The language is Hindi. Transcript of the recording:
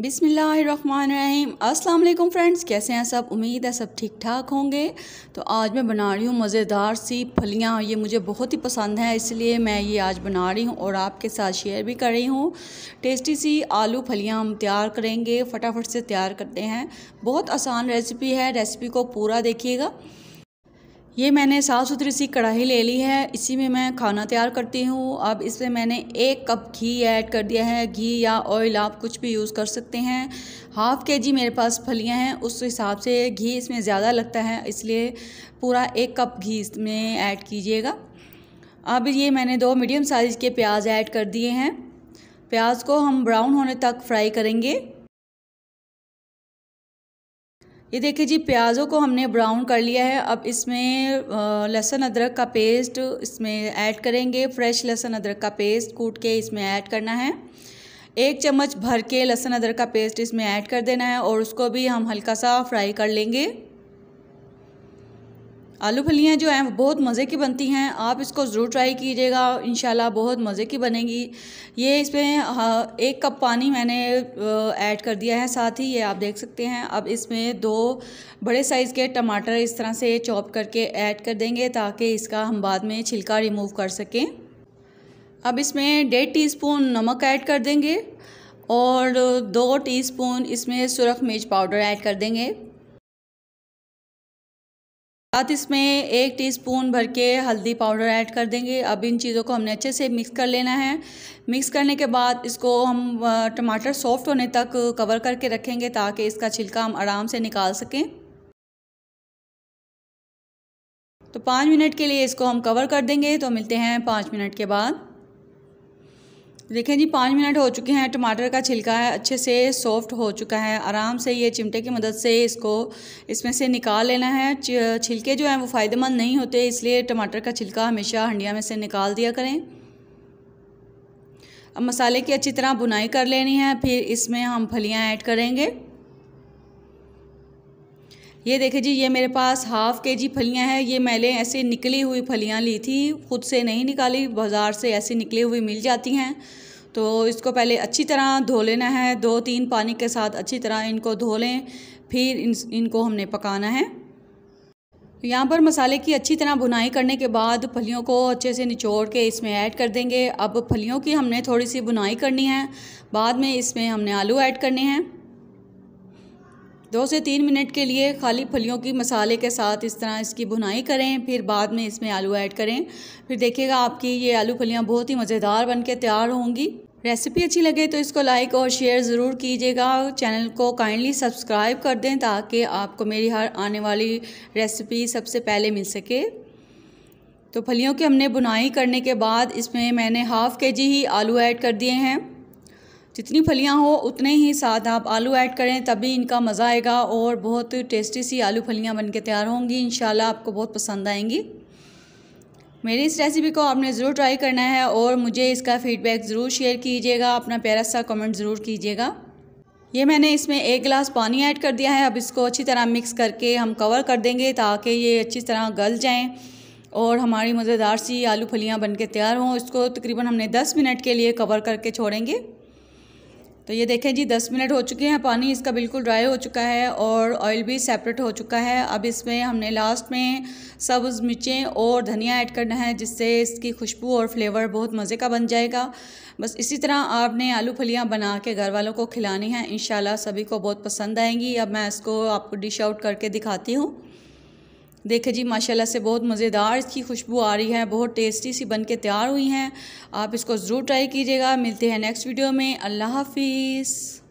बिसमीम अस्सलाम फ्रेंड्स कैसे हैं सब उम्मीद है सब ठीक ठाक होंगे तो आज मैं बना रही हूँ मज़ेदार सी फलियाँ ये मुझे बहुत ही पसंद है इसलिए मैं ये आज बना रही हूँ और आपके साथ शेयर भी कर रही हूँ टेस्टी सी आलू फलियाँ हम तैयार करेंगे फटाफट से तैयार करते हैं बहुत आसान रेसिपी है रेसिपी को पूरा देखिएगा ये मैंने साफ़ सुथरी सी कढ़ाई ले ली है इसी में मैं खाना तैयार करती हूँ अब इसमें मैंने एक कप घी ऐड कर दिया है घी या ऑयल आप कुछ भी यूज़ कर सकते हैं हाफ़ के जी मेरे पास फलियाँ हैं उस हिसाब से घी इसमें ज़्यादा लगता है इसलिए पूरा एक कप घी इसमें ऐड कीजिएगा अब ये मैंने दो मीडियम साइज़ के प्याज ऐड कर दिए हैं प्याज को हम ब्राउन होने तक फ्राई करेंगे ये देखिए जी प्याज़ों को हमने ब्राउन कर लिया है अब इसमें लहसुन अदरक का पेस्ट इसमें ऐड करेंगे फ्रेश लहसुन अदरक का पेस्ट कूट के इसमें ऐड करना है एक चम्मच भर के लहसुन अदरक का पेस्ट इसमें ऐड कर देना है और उसको भी हम हल्का सा फ्राई कर लेंगे आलू फलियाँ जो हैं वो बहुत मज़े की बनती हैं आप इसको ज़रूर ट्राई कीजिएगा इन बहुत मज़े की बनेगी ये इसमें एक कप पानी मैंने ऐड कर दिया है साथ ही ये आप देख सकते हैं अब इसमें दो बड़े साइज़ के टमाटर इस तरह से चॉप करके ऐड कर देंगे ताकि इसका हम बाद में छिलका रिमूव कर सकें अब इसमें डेढ़ स्पून नमक ऐड कर देंगे और दो टीस्पून इसमें सुरख मिर्च पाउडर ऐड कर देंगे साथ इसमें एक टीस्पून भर के हल्दी पाउडर ऐड कर देंगे अब इन चीज़ों को हमने अच्छे से मिक्स कर लेना है मिक्स करने के बाद इसको हम टमाटर सॉफ्ट होने तक कवर करके रखेंगे ताकि इसका छिलका हम आराम से निकाल सकें तो पाँच मिनट के लिए इसको हम कवर कर देंगे तो मिलते हैं पाँच मिनट के बाद देखें जी पाँच मिनट हो चुके हैं टमाटर का छिलका है अच्छे से सॉफ्ट हो चुका है आराम से ये चिमटे की मदद से इसको इसमें से निकाल लेना है छिलके जो हैं वो फ़ायदेमंद नहीं होते इसलिए टमाटर का छिलका हमेशा हंडिया में से निकाल दिया करें अब मसाले की अच्छी तरह बुनाई कर लेनी है फिर इसमें हम फलियाँ ऐड करेंगे ये देखे जी ये मेरे पास हाफ़ के जी फलियाँ हैं ये मैंने ऐसे निकली हुई फलियाँ ली थी ख़ुद से नहीं निकाली बाज़ार से ऐसे निकली हुई मिल जाती हैं तो इसको पहले अच्छी तरह धो लेना है दो तीन पानी के साथ अच्छी तरह इनको धो लें फिर इन इनको हमने पकाना है तो यहाँ पर मसाले की अच्छी तरह बुनाई करने के बाद फलियों को अच्छे से निचोड़ के इसमें ऐड कर देंगे अब फलियों की हमने थोड़ी सी बुनाई करनी है बाद में इसमें हमने आलू ऐड करने हैं दो से तीन मिनट के लिए खाली फलियों की मसाले के साथ इस तरह इसकी भुनाई करें फिर बाद में इसमें आलू ऐड करें फिर देखिएगा आपकी ये आलू फलियाँ बहुत ही मज़ेदार बन के तैयार होंगी रेसिपी अच्छी लगे तो इसको लाइक और शेयर ज़रूर कीजिएगा चैनल को काइंडली सब्सक्राइब कर दें ताकि आपको मेरी हर आने वाली रेसिपी सबसे पहले मिल सके तो फलियों की हमने बुनाई करने के बाद इसमें मैंने हाफ़ के जी ही आलू ऐड कर दिए हैं जितनी फलियाँ हो उतने ही साथ आप आलू ऐड करें तभी इनका मज़ा आएगा और बहुत टेस्टी सी आलू फलियाँ बन के तैयार होंगी इन आपको बहुत पसंद आएंगी मेरी इस रेसिपी को आपने ज़रूर ट्राई करना है और मुझे इसका फ़ीडबैक ज़रूर शेयर कीजिएगा अपना प्यारा सा कमेंट ज़रूर कीजिएगा ये मैंने इसमें एक गिलास पानी ऐड कर दिया है अब इसको अच्छी तरह मिक्स करके हम कवर कर देंगे ताकि ये अच्छी तरह गल जाएँ और हमारी मज़ेदार सी आलू फलियाँ बन के तैयार हों इसको तकरीबन हमने 10 मिनट के लिए कवर करके छोड़ेंगे तो ये देखें जी दस मिनट हो चुके हैं पानी इसका बिल्कुल ड्राई हो चुका है और ऑयल भी सेपरेट हो चुका है अब इसमें हमने लास्ट में सब्ज़ मिर्चें और धनिया ऐड करना है जिससे इसकी खुशबू और फ्लेवर बहुत मज़े का बन जाएगा बस इसी तरह आपने आलू फलियाँ बना के घर वालों को खिलानी है इन सभी को बहुत पसंद आएंगी अब मैं इसको आपको डिश आउट करके दिखाती हूँ देखे जी माशाल्लाह से बहुत मज़ेदार इसकी खुशबू आ रही है बहुत टेस्टी सी बन के तैयार हुई हैं आप इसको ज़रूर ट्राई कीजिएगा मिलते हैं नेक्स्ट वीडियो में अल्लाह हाफिज़